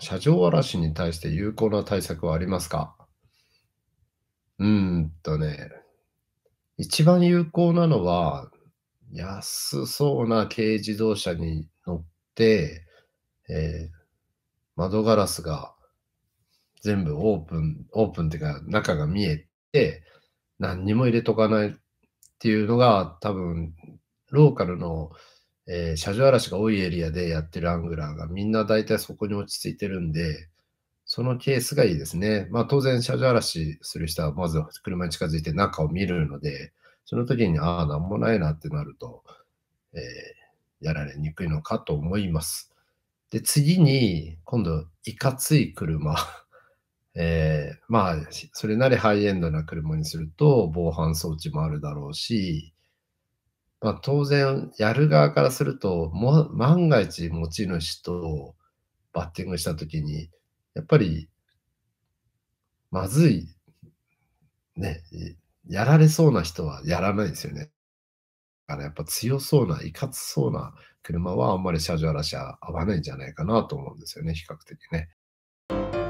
車上荒らしに対して有効な対策はありますかうーんとね、一番有効なのは、安そうな軽自動車に乗って、えー、窓ガラスが全部オープン、オープンっていうか中が見えて、何にも入れとかないっていうのが多分、ローカルのえー、車上荒らしが多いエリアでやってるアングラーがみんな大体そこに落ち着いてるんで、そのケースがいいですね。まあ当然、車上荒らしする人はまず車に近づいて中を見るので、その時に、ああ、なんもないなってなると、えー、やられにくいのかと思います。で、次に、今度、いかつい車。えー、まあ、それなりハイエンドな車にすると、防犯装置もあるだろうし、まあ、当然、やる側からすると、も万が一持ち主とバッティングしたときに、やっぱり、まずい、ね、やられそうな人はやらないですよね。だからやっぱ強そうな、いかつそうな車はあんまり車上荒らしは合わないんじゃないかなと思うんですよね、比較的ね。